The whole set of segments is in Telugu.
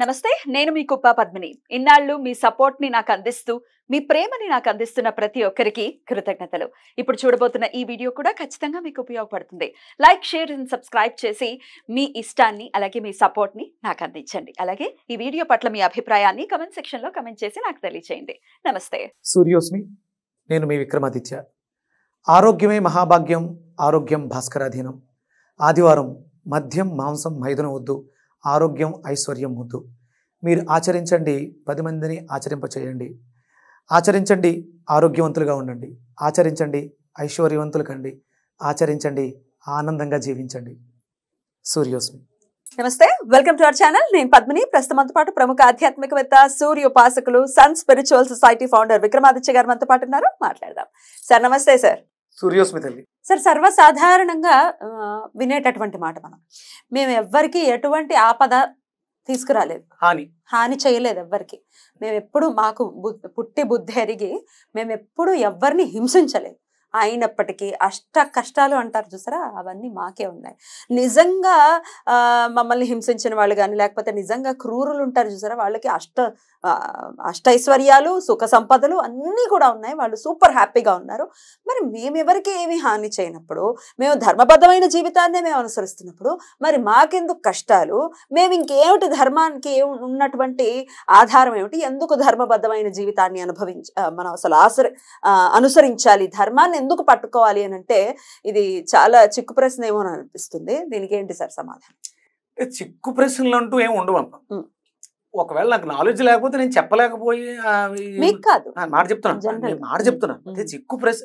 నమస్తే నేను మీ కుప్ప పద్మిని ఇన్నాళ్ళు మీ సపోర్ట్ ని నాకు అందిస్తూ మీ ప్రేమని నాకు అందిస్తున్న ప్రతి ఒక్కరికి కృతజ్ఞతలు ఇప్పుడు చూడబోతున్న ఈ వీడియో కూడా ఖచ్చితంగా మీకు ఉపయోగపడుతుంది లైక్ షేర్ అండ్ సబ్స్క్రైబ్ చేసి మీ ఇష్టాన్ని అలాగే మీ సపోర్ట్ ని నాకు అందించండి అలాగే ఈ వీడియో పట్ల మీ అభిప్రాయాన్ని కమెంట్ సెక్షన్ లో కమెంట్ చేసి నాకు తెలియచేయండి నమస్తే సూర్యోస్మి నేను మీ విక్రమాదిత్య ఆరోగ్యమే మహాభాగ్యం ఆరోగ్యం భాస్కరాధీనం ఆదివారం మద్యం మాంసం మైదనం వద్దు ఆరోగ్యం ఐశ్వర్యం ముద్దు మీరు ఆచరించండి పది మందిని ఆచరింపచేయండి ఆచరించండి ఆరోగ్యవంతులుగా ఉండండి ఆచరించండి ఐశ్వర్యవంతులు కండి ఆచరించండి ఆనందంగా జీవించండి సూర్యోస్మి నమస్తే వెల్కమ్ టు అవర్ ఛానల్ నేను పద్మిని ప్రస్తుతంతో పాటు ప్రముఖ ఆధ్యాత్మికవేత్త సూర్యోపాసకులు Sun Spiritual Society founder Vikramaditya గారు మనతో పాటు ఉన్నారు మాట్లాడదాం సార్ నమస్తే సార్ సూర్యోస్మి సార్ సర్వసాధారణంగా వినేటటువంటి మాట మనం మేము ఎవ్వరికి ఎటువంటి ఆపద తీసుకురాలేదు హాని హాని చేయలేదు ఎవ్వరికి మేము ఎప్పుడు మాకు పుట్టి బుద్ధి ఎరిగి మేము ఎప్పుడు ఎవ్వరిని హింసించలేదు అయినప్పటికీ అష్ట కష్టాలు అంటారు చూసారా అవన్నీ మాకే ఉన్నాయి నిజంగా మమ్మల్ని హింసించిన వాళ్ళు కానీ లేకపోతే నిజంగా క్రూరులు ఉంటారు చూసారా వాళ్ళకి అష్ట అష్టైశ్వర్యాలు సుఖ సంపదలు అన్నీ కూడా ఉన్నాయి వాళ్ళు సూపర్ హ్యాపీగా ఉన్నారు మరి మేమెవరికి ఏమి హాని చేయనప్పుడు మేము ధర్మబద్ధమైన జీవితాన్నే మేము అనుసరిస్తున్నప్పుడు మరి మాకెందుకు కష్టాలు మేము ఇంకేమిటి ధర్మానికి ఉన్నటువంటి ఆధారం ఏమిటి ఎందుకు ధర్మబద్ధమైన జీవితాన్ని అనుభవించ మనం అసలు ఆసరి అనుసరించాలి ధర్మాన్ని ఎందుకు పట్టుకోవాలి అని అంటే ఇది చాలా చిక్కు ప్రశ్న ఏమో అని అనిపిస్తుంది దీనికి ఏంటి సార్ సమాధానం చిక్కు ప్రశ్నలు అంటూ ఏమి ఉండవు ఒకవేళ నాకు నాలెడ్జ్ లేకపోతే నేను చెప్పలేకపోయి కాదు మాట చెప్తున్నా మాట చెప్తున్నా అంటే చిక్కు ప్రశ్న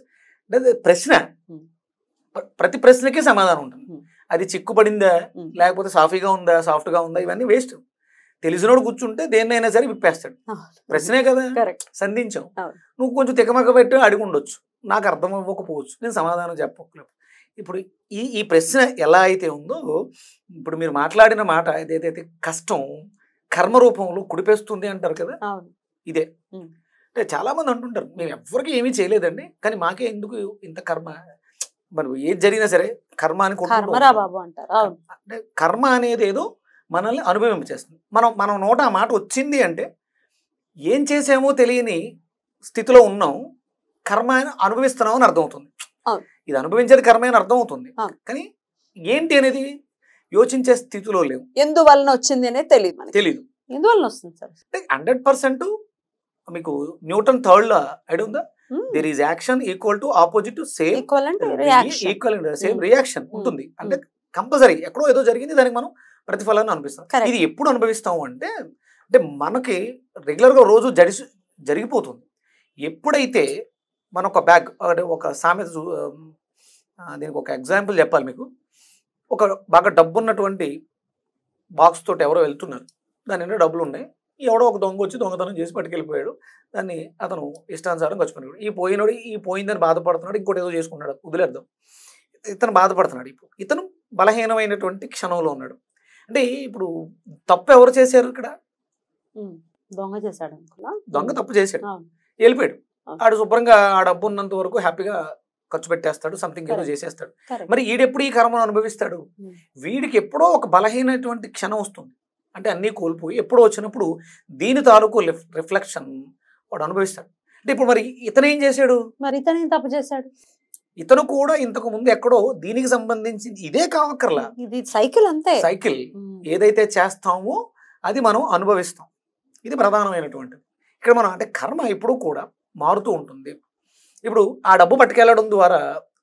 అంటే ప్రశ్న ప్రతి ప్రశ్నకే సమాధానం ఉంటుంది అది చిక్కుపడిందా లేకపోతే సాఫీగా ఉందా సాఫ్ట్గా ఉందా ఇవన్నీ వేస్ట్ తెలిసినోడు కూర్చుంటే దేన్నైనా సరే విప్పేస్తాడు ప్రశ్నే కదా సంధించావు నువ్వు కొంచెం తికమక పెట్టి అడిగి ఉండొచ్చు నాకు అర్థం అవ్వకపోవచ్చు నేను సమాధానం చెప్పకలేదు ఇప్పుడు ఈ ఈ ప్రశ్న ఎలా అయితే ఉందో ఇప్పుడు మీరు మాట్లాడిన మాట ఏదైతే కష్టం కర్మరూపంలో కుడిపేస్తుంది అంటారు కదా ఇదే అంటే చాలామంది అంటుంటారు మేము ఎవ్వరికి ఏమీ చేయలేదండి కానీ మాకే ఎందుకు ఇంత కర్మ మనం ఏది జరిగినా సరే కర్మ అని అంటే కర్మ అనేది ఏదో మనల్ని చేస్తుంది మనం మనం నోట ఆ మాట వచ్చింది అంటే ఏం చేసామో తెలియని స్థితిలో ఉన్నాం కర్మ అనుభవిస్తున్నావు అని అర్థమవుతుంది ఇది అనుభవించేది కర్మ అని అర్థమవుతుంది కానీ ఏంటి అనేది యోచించే స్థితిలో లేవు ఎందువలన వచ్చింది అనేది తెలియదు తెలియదు ఎందువల్ల వస్తుంది సార్ హండ్రెడ్ పర్సెంట్ మీకు న్యూటన్ థర్డ్ లా ఐడియా ఉందా there is action equal to opposite to same equal same reaction ఉంటుంది hmm. అంటే కంపల్సరీ ఎక్కడో ఏదో జరిగింది దానికి మనం ప్రతిఫలాన్ని అనిపిస్తాం ఇది ఎప్పుడు అనుభవిస్తాము అంటే అంటే మనకి రెగ్యులర్గా రోజు జరి జరిగిపోతుంది ఎప్పుడైతే మనం ఒక బ్యాగ్ ఒక సామెత దీనికి ఒక ఎగ్జాంపుల్ చెప్పాలి మీకు ఒక బాగా డబ్బు ఉన్నటువంటి బాక్స్ తోటి ఎవరో వెళ్తున్నారు దాని ఎన్నో డబ్బులు ఉన్నాయి ఎవడో ఒక దొంగ వచ్చి దొంగతనం చేసి పట్టుకెళ్ళిపోయాడు దాన్ని అతను ఇష్టానుసారం ఖర్చుకున్నాడు ఈ పోయినోడు ఈ పోయిందని బాధపడుతున్నాడు ఇంకోటి ఏదో చేసుకున్నాడు వదిలేద్దాం ఇతను బాధపడుతున్నాడు ఇప్పుడు ఇతను బలహీనమైనటువంటి క్షణంలో ఉన్నాడు అంటే ఇప్పుడు తప్పు ఎవరు చేశారు ఇక్కడ దొంగ చేశాడు దొంగ తప్పు చేశాడు వెళ్ళిపోయాడు ఆడు శుభ్రంగా ఆ డబ్బు ఉన్నంత వరకు హ్యాపీగా ఖర్చు పెట్టేస్తాడు సంథింగ్ ఏదో చేసేస్తాడు మరి ఈడెప్పుడు ఈ కర్మను అనుభవిస్తాడు hmm. వీడికి ఎప్పుడో ఒక బలహీనటువంటి క్షణం వస్తుంది అంటే అన్నీ కోల్పోయి ఎప్పుడో వచ్చినప్పుడు దీని తాలూకు రిఫ్లెక్షన్ వాడు అనుభవిస్తాడు అంటే ఇప్పుడు మరి ఇతను ఏం చేశాడు మరి ఇతను తప్పు చేశాడు ఇతను కూడా ఇంతకు ముందు ఎక్కడో దీనికి సంబంధించి ఇదే కావక్కర్లా hmm. ఇది సైకిల్ అంతే సైకిల్ hmm. ఏదైతే చేస్తామో అది మనం అనుభవిస్తాం ఇది ప్రధానమైనటువంటిది ఇక్కడ మనం అంటే కర్మ ఎప్పుడూ కూడా మారుతూ ఉంటుంది ఇప్పుడు ఆ డబ్బు పట్టుకెళ్ళడం ద్వారా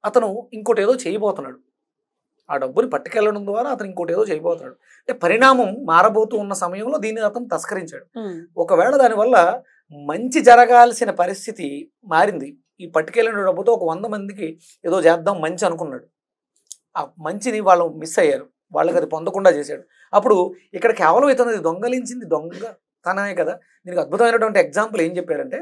అతను ఇంకోటి ఏదో చేయబోతున్నాడు ఆ డబ్బుని పట్టుకెళ్ళడం ద్వారా అతను ఇంకోటి ఏదో చేయబోతున్నాడు అంటే పరిణామం మారబోతూ ఉన్న సమయంలో దీన్ని అతను తస్కరించాడు ఒకవేళ దానివల్ల మంచి జరగాల్సిన పరిస్థితి మారింది ఈ పట్టుకెళ్ళిన డబ్బుతో ఒక వంద మందికి ఏదో చేద్దాం మంచి అనుకున్నాడు ఆ మంచిని వాళ్ళు మిస్ అయ్యారు వాళ్ళకి అది పొందకుండా చేశాడు అప్పుడు ఇక్కడ కేవలం ఇతను దొంగలించింది దొంగ తననే కదా దీనికి అద్భుతమైనటువంటి ఎగ్జాంపుల్ ఏం చెప్పారంటే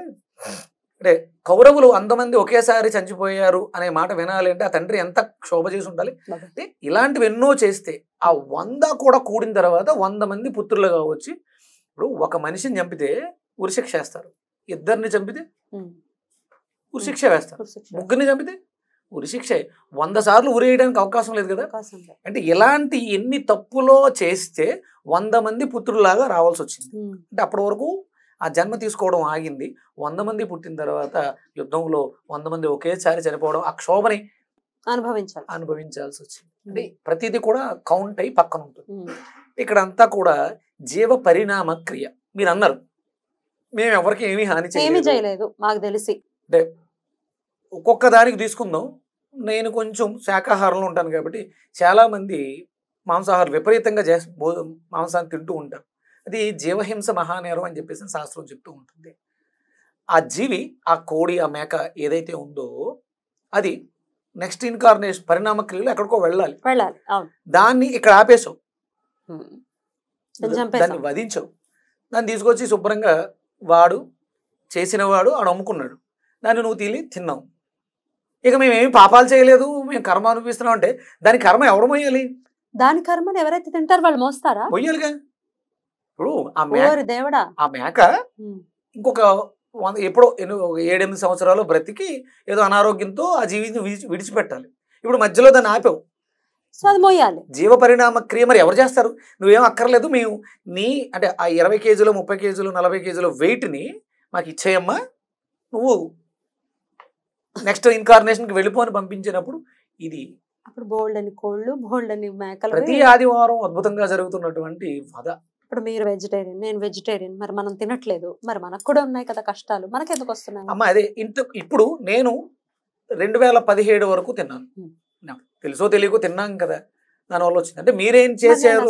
అంటే కౌరవులు అంతమంది ఒకేసారి చనిపోయారు అనే మాట వినాలి అంటే ఆ తండ్రి ఎంత క్షోభ చేసి ఉండాలి అంటే ఇలాంటివి ఎన్నో చేస్తే ఆ వంద కూడా కూడిన తర్వాత వంద మంది పుత్రులుగా వచ్చి ఇప్పుడు ఒక మనిషిని చంపితే ఉరిశిక్ష వేస్తారు ఇద్దరిని చంపితే ఉరిశిక్ష వేస్తారు ముగ్గురిని చంపితే ఉరిశిక్ష వంద సార్లు ఉరేయడానికి అవకాశం లేదు కదా అంటే ఇలాంటి ఎన్ని తప్పులో చేస్తే వంద మంది పుత్రులాగా రావాల్సి వచ్చింది అంటే అప్పటి వరకు ఆ జన్మ తీసుకోవడం ఆగింది వంద మంది పుట్టిన తర్వాత యుద్ధంలో వంద మంది ఒకేసారి చనిపోవడం ఆ క్షోభని అనుభవించాలి అనుభవించాల్సి వచ్చింది అంటే ప్రతిదీ కూడా కౌంట్ అయి పక్కన ఉంటుంది ఇక్కడ అంతా కూడా జీవ పరిణామ క్రియ మీరు అన్నారు మేము ఎవరికి ఏమీ హాని చేయలేదు మాకు తెలిసి అంటే ఒక్కొక్క దానికి తీసుకుందాం నేను కొంచెం శాకాహారంలో ఉంటాను కాబట్టి చాలామంది మాంసాహారం విపరీతంగా చేసి మాంసాన్ని తింటూ ఉంటారు అది జీవహింస మహానేరం అని చెప్పేసి శాస్త్రం చెప్తూ ఉంటుంది ఆ జీవి ఆ కోడి ఆ మేక ఏదైతే ఉందో అది నెక్స్ట్ ఇన్కార్నేషన్ పరిణామ క్రియలు ఎక్కడికో వెళ్ళాలి వెళ్ళాలి దాన్ని ఇక్కడ ఆపేసావు దాన్ని వధించావు దాన్ని తీసుకొచ్చి శుభ్రంగా వాడు చేసిన వాడు అని అమ్ముకున్నాడు దాన్ని నువ్వు తీలి తిన్నావు ఇక మేమేమి పాపాలు చేయలేదు మేము కర్మ అనిపిస్తున్నాం అంటే దాని కర్మ ఎవరు మొయ్యాలి దాని కర్మను ఎవరైతే తింటారు వాళ్ళు మోస్తారా మొయ్యాలిగా ఇప్పుడు ఆ దేవుడా ఆ మేక ఇంకొక ఎప్పుడో ఏడెనిమిది సంవత్సరాలు బ్రతికి ఏదో అనారోగ్యంతో ఆ జీవితం విడిచిపెట్టాలి ఇప్పుడు మధ్యలో దాన్ని ఆపావు మోయాలి జీవ పరిణామ క్రియ మరి ఎవరు చేస్తారు నువ్వేం అక్కర్లేదు మేము నీ అంటే ఆ ఇరవై కేజీలు ముప్పై కేజీలు నలభై కేజీలు వెయిట్ని మాకు ఇచ్చేయమ్మా నువ్వు నెక్స్ట్ ఇన్కార్నేషన్కి వెళ్ళిపోని పంపించినప్పుడు ఇది అప్పుడు బోల్డ్ అని కోళ్ళు బోల్డ్ అని మేకలు ప్రతి ఆదివారం అద్భుతంగా జరుగుతున్నటువంటి వధ ఇప్పుడు మీరు వెజిటేరియన్ నేను వెజిటేరియన్ మరి మనం తినట్లేదు మరి మనకు కూడా ఉన్నాయి కదా కష్టాలు ఎందుకు వస్తున్నాయి అమ్మా అదే ఇంత ఇప్పుడు నేను రెండు వేల పదిహేడు వరకు తిన్నాను తెలుసో తెలియక తిన్నాం కదా దానివల్ల వచ్చింది అంటే మీరేం చేశారు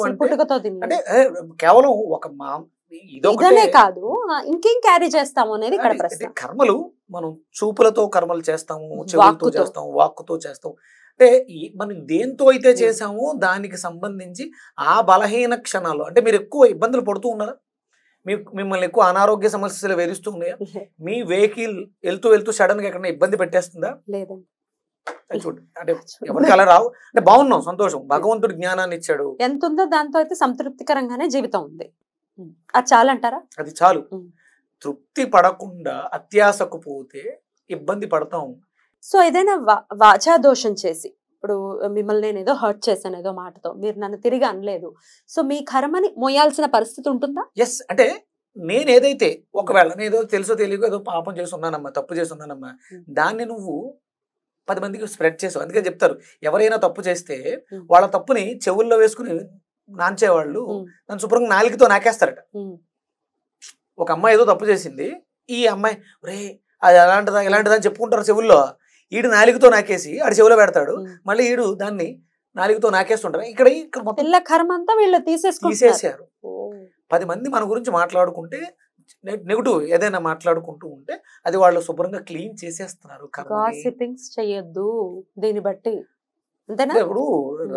అంటే కేవలం ఒక మా ఇదొకటే కాదు ఇంకేం క్యారీ చేస్తాము అనేది ఇక్కడ కర్మలు మనం చూపులతో కర్మలు చేస్తాము చెవులతో చేస్తాం వాక్కుతో చేస్తాం అంటే మనం దేంతో అయితే చేసామో దానికి సంబంధించి ఆ బలహీన క్షణాలు అంటే మీరు ఎక్కువ ఇబ్బందులు పడుతూ ఉన్నారా మీకు మిమ్మల్ని ఎక్కువ అనారోగ్య సమస్యలు వేధిస్తూ ఉన్నాయా మీ వెహికల్ వెళ్తూ వెళ్తూ సడన్ గా ఎక్కడ ఇబ్బంది పెట్టేస్తుందా రావు బాగున్నాం సంతోషం భగవంతుడు జ్ఞానాన్ని ఇచ్చాడు ఎంత ఉందో దాంతో అయితే సంతృప్తికరంగానే జీవితం ఉంది అది చాలు అంటారా అది చాలు తృప్తి పడకుండా అత్యాసకు పోతే ఇబ్బంది పడతాం సో ఏదైనా వాచా దోషం చేసి ఇప్పుడు మిమ్మల్ని నేను ఏదో హర్ట్ చేశాను ఏదో మాటతో మీరు నన్ను తిరిగి అనలేదు సో మీ కర్మని మోయాల్సిన పరిస్థితి ఉంటుందా ఎస్ అంటే నేను ఏదైతే ఒకవేళ నేను ఏదో తెలుసో తెలియక ఏదో పాపం చేసి ఉన్నానమ్మా తప్పు చేసి ఉన్నానమ్మా దాన్ని నువ్వు పది మందికి స్ప్రెడ్ చేసావు అందుకని చెప్తారు ఎవరైనా తప్పు చేస్తే వాళ్ళ తప్పుని చెవుల్లో వేసుకుని నాంచేవాళ్ళు నన్ను శుభ్రంగా నాలుగుతో నాకేస్తారట ఒక అమ్మాయి ఏదో తప్పు చేసింది ఈ అమ్మాయి రే అది ఎలాంటిదా ఎలాంటిదా అని చెప్పుకుంటారు చెవుల్లో ఈడు నాలుగుతో నాకేసి ఆడు చెవిలో పెడతాడు మళ్ళీ ఈడు దాన్ని నాలుగుతో నాకేస్తుంటారు ఇక్కడ ఇక్కడ మొత్తం అంతా వీళ్ళు తీసేసారు పది మంది మన గురించి మాట్లాడుకుంటే నెగిటివ్ ఏదైనా మాట్లాడుకుంటూ ఉంటే అది వాళ్ళు శుభ్రంగా క్లీన్ చేసేస్తున్నారు చెయ్యొద్దు దీన్ని బట్టి ఇప్పుడు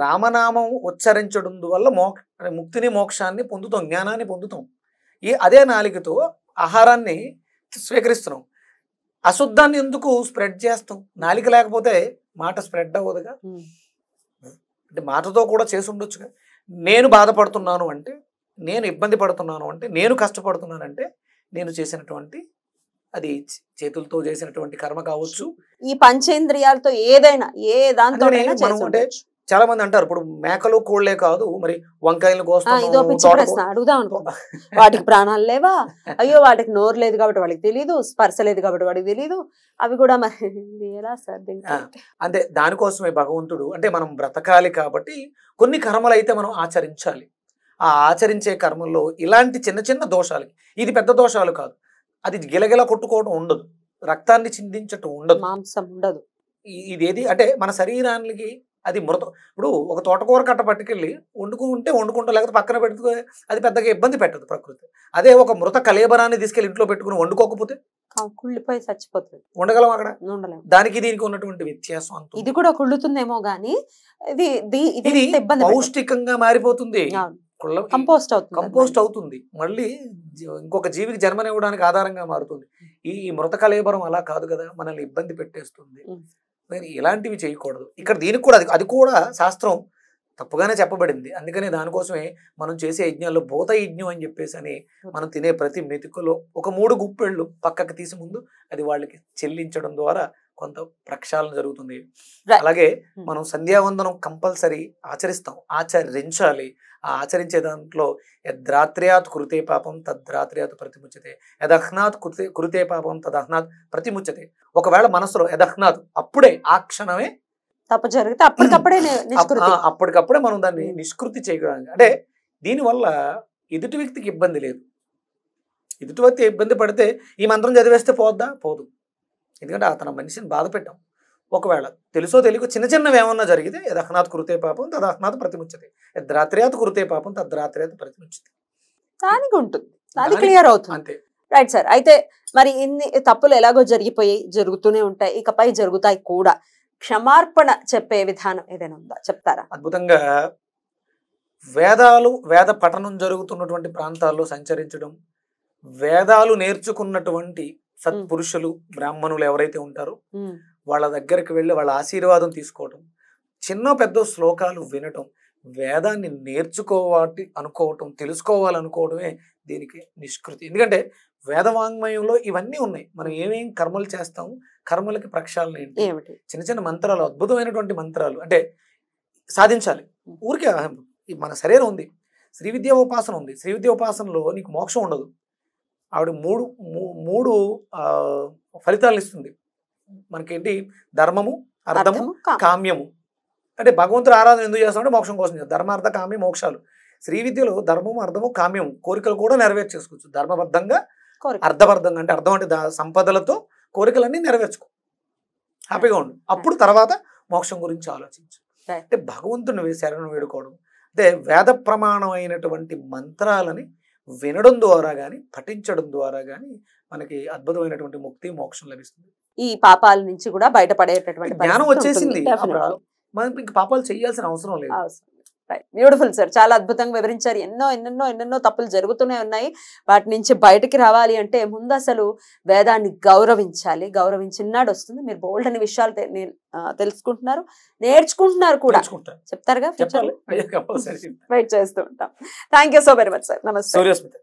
రామనామం ఉచ్చరించడం వల్ల మోక్ష ముక్తిని మోక్షాన్ని పొందుతాం జ్ఞానాన్ని పొందుతాం ఈ అదే నాలికతో ఆహారాన్ని స్వీకరిస్తున్నాం అశుద్ధాన్ని ఎందుకు స్ప్రెడ్ చేస్తాం నాలిక లేకపోతే మాట స్ప్రెడ్ అవ్వదుగా అంటే మాటతో కూడా చేసి ఉండొచ్చుగా నేను బాధపడుతున్నాను అంటే నేను ఇబ్బంది పడుతున్నాను అంటే నేను కష్టపడుతున్నాను అంటే నేను చేసినటువంటి అది చేతులతో చేసినటువంటి కర్మ కావచ్చు ఈ పంచేంద్రియాలతో ఏదైనా ఏ దాంతో చాలా మంది అంటారు ఇప్పుడు మేకలు కోళ్లే కాదు మరి వంకాయలు అడుగుదాం వాటికి ప్రాణాలు లేవా అయ్యో వాటికి నోరు లేదు కాబట్టి వాడికి తెలియదు స్పర్శ లేదు కాబట్టి వాడికి తెలియదు అవి కూడా మరి ఎలా సార్ అంటే దానికోసమే భగవంతుడు అంటే మనం బ్రతకాలి కాబట్టి కొన్ని కర్మలు అయితే మనం ఆచరించాలి ఆ ఆచరించే కర్మల్లో ఇలాంటి చిన్న చిన్న దోషాలు ఇది పెద్ద దోషాలు కాదు అది గిలగిల కొట్టుకోవడం ఉండదు రక్తాన్ని చిందించటం ఉండదు మాంసం ఉండదు ఇదేది అంటే మన శరీరానికి అది మృత ఇప్పుడు ఒక తోటకూర కట్ట పట్టుకెళ్ళి వండుకుంటే వండుకుంటా లేకపోతే పక్కన పెట్టుకో అది పెద్దగా ఇబ్బంది పెట్టదు ప్రకృతి అదే ఒక మృత కలేబరాన్ని తీసుకెళ్లి ఇంట్లో పెట్టుకుని వండుకోకపోతే కుళ్ళిపోయి చచ్చిపోతుంది ఉండగలం అక్కడ దానికి దీనికి ఉన్నటువంటి వ్యత్యాసం ఇది కూడా కుళ్ళుతుందేమో గానీ ఇది ఇబ్బంది పౌష్టికంగా మారిపోతుంది కంపోస్ట్ అవుతుంది కంపోస్ట్ అవుతుంది మళ్ళీ ఇంకొక జీవికి జన్మనివ్వడానికి ఆధారంగా మారుతుంది ఈ మృత కలేబరం అలా కాదు కదా మనల్ని ఇబ్బంది పెట్టేస్తుంది మరి ఇలాంటివి చేయకూడదు ఇక్కడ దీనికి కూడా అది అది కూడా శాస్త్రం తప్పుగానే చెప్పబడింది అందుకనే దానికోసమే మనం చేసే యజ్ఞాల్లో భూత యజ్ఞం అని చెప్పేసి అని మనం తినే ప్రతి మెతుకులో ఒక మూడు గుప్పెళ్ళు పక్కకు తీసి ముందు అది వాళ్ళకి చెల్లించడం ద్వారా కొంత ప్రక్షాళన జరుగుతుంది అలాగే మనం సంధ్యావందనం కంపల్సరీ ఆచరిస్తాం ఆచరించాలి ఆ ఆచరించే దాంట్లో యద్రాత్ర్యాత్ కృతే పాపం తద్రాత్ర్యాత్ ప్రతిముచ్చతే యదహ్నాత్ కృతే కృతే పాపం తదహ్నాత్ ప్రతిముచ్చతే ఒకవేళ మనసులో యదహ్నాత్ అప్పుడే ఆ క్షణమే తప్ప జరిగితే అప్పటికప్పుడే అప్పటికప్పుడే మనం దాన్ని నిష్కృతి చేయడానికి అంటే దీనివల్ల ఎదుటి వ్యక్తికి ఇబ్బంది లేదు ఎదుటి వ్యక్తి ఇబ్బంది పడితే ఈ మంత్రం చదివేస్తే పోద్దా పోదు ఎందుకంటే అతను మనిషిని బాధ పెట్టాం ఒకవేళ తెలుసో తెలుగు చిన్న చిన్నవి ఏమన్నా జరిగితే యదహనాథ్ కురితే పాపం తదహనాథ్ ప్రతిముచ్చతి యద్రాత్ర్యాత్ కురితే పాపం తద్రాత్ర్యాత్ ప్రతిముచ్చతి దానికి ఉంటుంది అది క్లియర్ అవుతుంది అంతే రైట్ సార్ అయితే మరి ఇన్ని తప్పులు ఎలాగో జరిగిపోయి జరుగుతూనే ఉంటాయి ఇకపై జరుగుతాయి కూడా క్షమార్పణ చెప్పే విధానం ఏదైనా ఉందా చెప్తారా అద్భుతంగా వేదాలు వేద పఠనం జరుగుతున్నటువంటి ప్రాంతాల్లో సంచరించడం వేదాలు నేర్చుకున్నటువంటి సత్పురుషులు బ్రాహ్మణులు ఎవరైతే ఉంటారో వాళ్ళ దగ్గరికి వెళ్ళి వాళ్ళ ఆశీర్వాదం తీసుకోవటం చిన్న పెద్ద శ్లోకాలు వినటం వేదాన్ని నేర్చుకోవాలి అనుకోవటం తెలుసుకోవాలనుకోవడమే దీనికి నిష్కృతి ఎందుకంటే వేదవాంగ్మయంలో ఇవన్నీ ఉన్నాయి మనం ఏమేం కర్మలు చేస్తాము కర్మలకి ప్రక్షాళన ఏంటి చిన్న చిన్న మంత్రాలు అద్భుతమైనటువంటి మంత్రాలు అంటే సాధించాలి ఊరికే మన శరీరం ఉంది శ్రీ విద్యా ఉపాసన ఉంది శ్రీ విద్యా ఉపాసనలో నీకు మోక్షం ఉండదు ఆవిడ మూడు మూడు ఫలితాలు ఇస్తుంది మనకేంటి ధర్మము అర్థము కామ్యము అంటే భగవంతుడు ఆరాధన ఎందుకు చేస్తామంటే మోక్షం కోసం చేస్తాం అర్థ కామ్య మోక్షాలు శ్రీ విద్యలో ధర్మము అర్థము కామ్యం కోరికలు కూడా నెరవేర్చేసుకోవచ్చు ధర్మబద్ధంగా అర్థబద్ధంగా అంటే అర్థం అంటే సంపదలతో కోరికలన్నీ నెరవేర్చుకో హ్యాపీగా ఉండు అప్పుడు తర్వాత మోక్షం గురించి ఆలోచించు అంటే భగవంతుని శరణం వేడుకోవడం అంటే వేద ప్రమాణమైనటువంటి మంత్రాలని వినడం ద్వారా కానీ పఠించడం ద్వారా కానీ మనకి అద్భుతమైనటువంటి ముక్తి మోక్షం లభిస్తుంది ఈ పాపాల నుంచి కూడా బయటపడేటటువంటి జ్ఞానం వచ్చేసింది పాపాలు చేయాల్సిన అవసరం లేదు బ్యూటిఫుల్ సార్ చాలా అద్భుతంగా వివరించారు ఎన్నో ఎన్నెన్నో ఎన్నెన్నో తప్పులు జరుగుతూనే ఉన్నాయి వాటి నుంచి బయటకి రావాలి అంటే ముందు అసలు వేదాన్ని గౌరవించాలి గౌరవించినాడు వస్తుంది మీరు బోల్డ్ అనే విషయాలు తెలుసుకుంటున్నారు నేర్చుకుంటున్నారు కూడా చెప్తారుగా వెయిట్ చేస్తూ ఉంటాం thank so very much sir నమస్తే